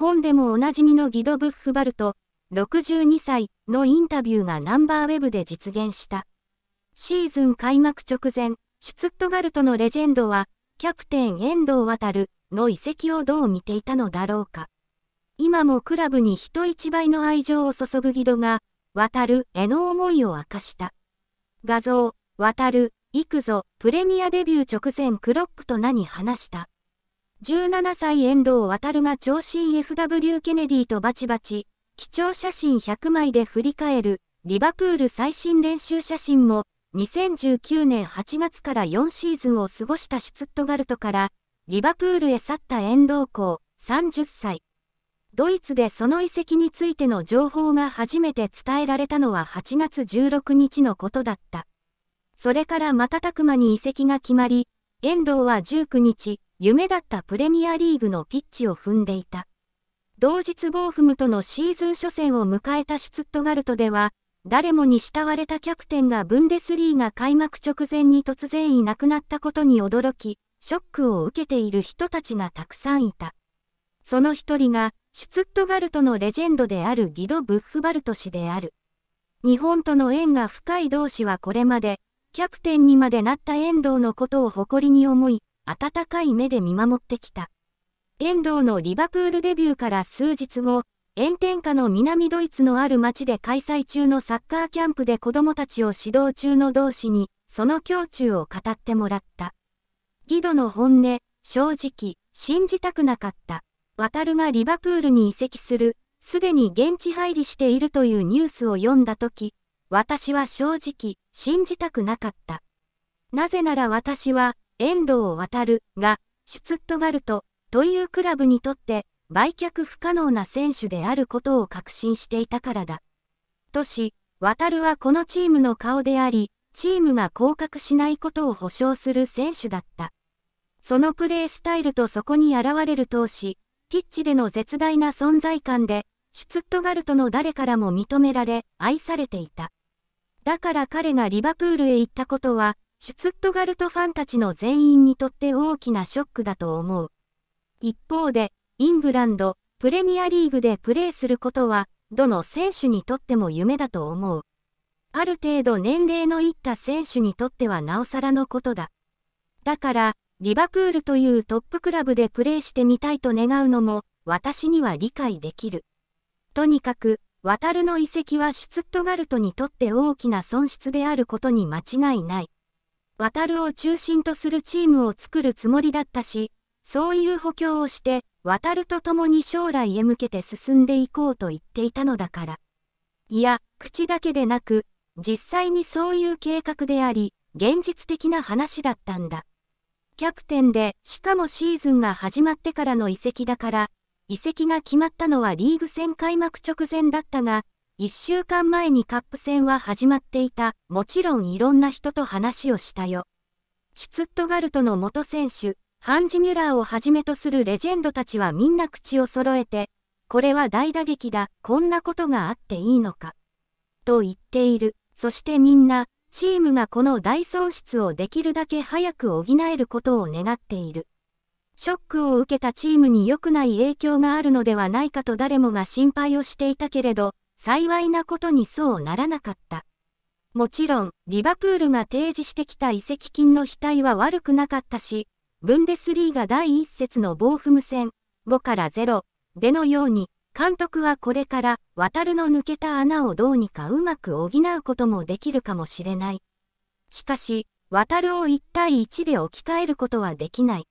本でもおなじみのギド・ブッフバルト、62歳のインタビューがナンバーウェブで実現した。シーズン開幕直前、シュツットガルトのレジェンドは、キャプテン遠藤航の遺跡をどう見ていたのだろうか。今もクラブに人一倍の愛情を注ぐギドが、渡るへの思いを明かした。画像、渡る、行くぞ、プレミアデビュー直前クロックと何話した17歳遠藤航が長身 FW ケネディとバチバチ、貴重写真100枚で振り返る、リバプール最新練習写真も、2019年8月から4シーズンを過ごしたシュツットガルトから、リバプールへ去った遠藤校、30歳。ドイツでその遺跡についての情報が初めて伝えられたのは8月16日のことだった。それから瞬く間に遺跡が決まり、遠藤は19日、夢だったプレミアリーグのピッチを踏んでいた。同日ボーフムとのシーズン初戦を迎えたシュツットガルトでは、誰もに慕われたキャプテンがブンデスリーが開幕直前に突然いなくなったことに驚き、ショックを受けている人たちがたくさんいた。その一人が、シュツットガルトのレジェンドであるギド・ブッフバルト氏である。日本との縁が深い同士はこれまで、キャプテンにまでなった遠藤のことを誇りに思い、温かい目で見守ってきた。遠藤のリバプールデビューから数日後、炎天下の南ドイツのある町で開催中のサッカーキャンプで子供たちを指導中の同志に、その胸中を語ってもらった。ギドの本音、正直、信じたくなかった。渡るがリバプールに移籍する、すでに現地入りしているというニュースを読んだ時、私は正直、信じたくなかった。なぜなら私は、遠藤を渡るが、シュツットガルトというクラブにとって売却不可能な選手であることを確信していたからだ。とし、渡るはこのチームの顔であり、チームが降格しないことを保証する選手だった。そのプレースタイルとそこに現れる闘志、ピッチでの絶大な存在感で、シュツットガルトの誰からも認められ、愛されていた。だから彼がリバプールへ行ったことは、シュツットガルトファンたちの全員にとって大きなショックだと思う。一方で、イングランド、プレミアリーグでプレーすることは、どの選手にとっても夢だと思う。ある程度年齢のいった選手にとってはなおさらのことだ。だから、リバプールというトップクラブでプレーしてみたいと願うのも、私には理解できる。とにかく、渡るの遺跡はシュツットガルトにとって大きな損失であることに間違いない。渡るを中心とするチームを作るつもりだったし、そういう補強をして、渡ると共に将来へ向けて進んでいこうと言っていたのだから。いや、口だけでなく、実際にそういう計画であり、現実的な話だったんだ。キャプテンで、しかもシーズンが始まってからの移籍だから、移籍が決まったのはリーグ戦開幕直前だったが、1週間前にカップ戦は始まっていた、もちろんいろんな人と話をしたよ。シュツットガルトの元選手、ハンジ・ミュラーをはじめとするレジェンドたちはみんな口を揃えて、これは大打撃だ、こんなことがあっていいのか。と言っている。そしてみんな、チームがこの大損失をできるだけ早く補えることを願っている。ショックを受けたチームに良くない影響があるのではないかと誰もが心配をしていたけれど、幸いなことにそうならなかった。もちろん、リバプールが提示してきた移籍金の額は悪くなかったし、ブンデスリーが第1節のボーフム戦、5から0でのように、監督はこれから、渡るの抜けた穴をどうにかうまく補うこともできるかもしれない。しかし、渡るを1対1で置き換えることはできない。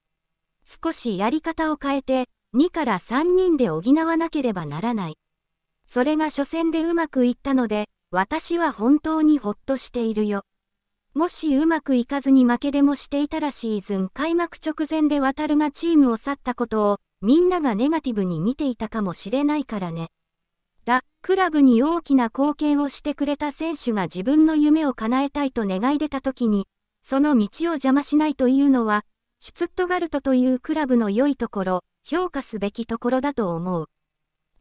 少しやり方を変えて、2から3人で補わなければならない。それが初戦でうまくいったので、私は本当にほっとしているよ。もしうまくいかずに負けでもしていたらシーズン開幕直前で渡るがチームを去ったことを、みんながネガティブに見ていたかもしれないからね。だ、クラブに大きな貢献をしてくれた選手が自分の夢を叶えたいと願い出た時に、その道を邪魔しないというのは、シュツットガルトというクラブの良いところ、評価すべきところだと思う。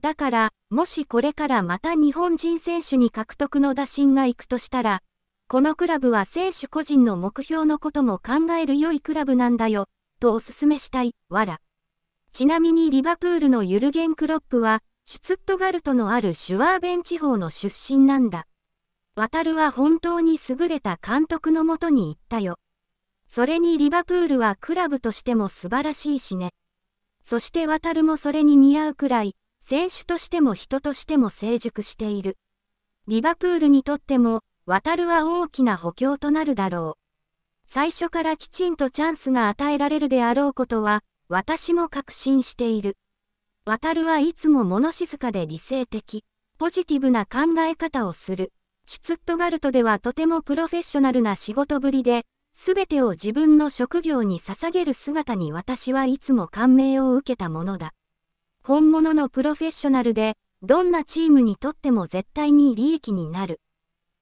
だから、もしこれからまた日本人選手に獲得の打診が行くとしたら、このクラブは選手個人の目標のことも考える良いクラブなんだよ、とおすすめしたい、わら。ちなみにリバプールのユルゲン・クロップは、シュツットガルトのあるシュワーベン地方の出身なんだ。渡るは本当に優れた監督のもとに行ったよ。それにリバプールはクラブとしても素晴らしいしね。そして渡るもそれに見合うくらい、選手としても人としても成熟している。リバプールにとっても、渡るは大きな補強となるだろう。最初からきちんとチャンスが与えられるであろうことは、私も確信している。渡るはいつも物静かで理性的、ポジティブな考え方をする。シュツットガルトではとてもプロフェッショナルな仕事ぶりで、すべてを自分の職業に捧げる姿に私はいつも感銘を受けたものだ。本物のプロフェッショナルで、どんなチームにとっても絶対に利益になる。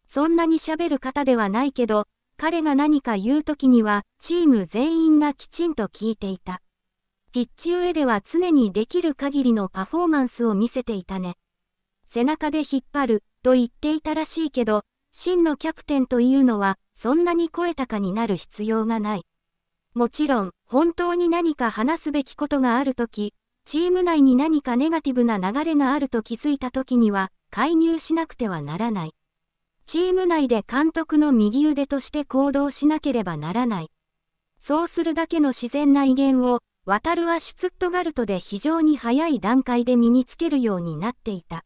そんなに喋る方ではないけど、彼が何か言う時には、チーム全員がきちんと聞いていた。ピッチ上では常にできる限りのパフォーマンスを見せていたね。背中で引っ張る、と言っていたらしいけど、真のキャプテンというのは、そんなに声高になる必要がない。もちろん、本当に何か話すべきことがあるとき、チーム内に何かネガティブな流れがあると気づいたときには、介入しなくてはならない。チーム内で監督の右腕として行動しなければならない。そうするだけの自然な威厳を、渡るはシュツットガルトで非常に早い段階で身につけるようになっていた。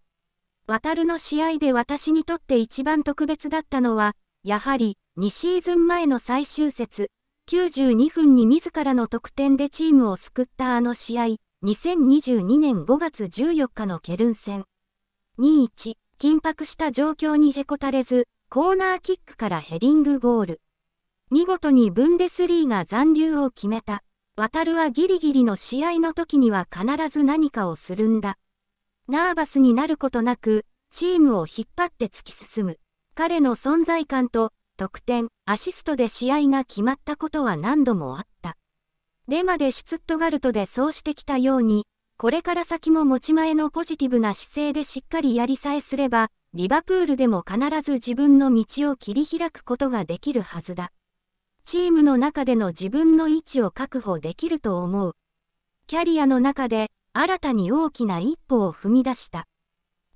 渡るの試合で私にとって一番特別だったのは、やはり、2シーズン前の最終節、92分に自らの得点でチームを救ったあの試合、2022年5月14日のケルン戦。2-1、緊迫した状況にへこたれず、コーナーキックからヘディングゴール。見事にブンデスリーが残留を決めた。渡るはギリギリの試合の時には必ず何かをするんだ。ナーバスになることなく、チームを引っ張って突き進む。彼の存在感と、得点、アシストで試合が決まったことは何度もあった。デマでシュツットガルトでそうしてきたように、これから先も持ち前のポジティブな姿勢でしっかりやりさえすれば、リバプールでも必ず自分の道を切り開くことができるはずだ。チームの中での自分の位置を確保できると思う。キャリアの中で新たに大きな一歩を踏み出した。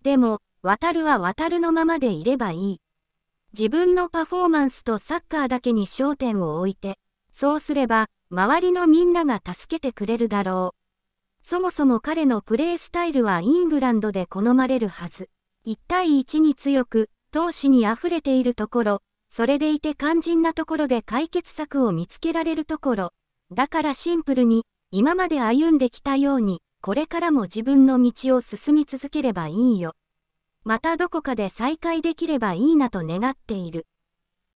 でも、渡るは渡るのままでいればいい。自分のパフォーマンスとサッカーだけに焦点を置いて、そうすれば、周りのみんなが助けてくれるだろう。そもそも彼のプレースタイルはイングランドで好まれるはず。1対1に強く、闘志に溢れているところ、それでいて肝心なところで解決策を見つけられるところ。だからシンプルに、今まで歩んできたように、これからも自分の道を進み続ければいいよ。またどこかで再会できればいいなと願っている。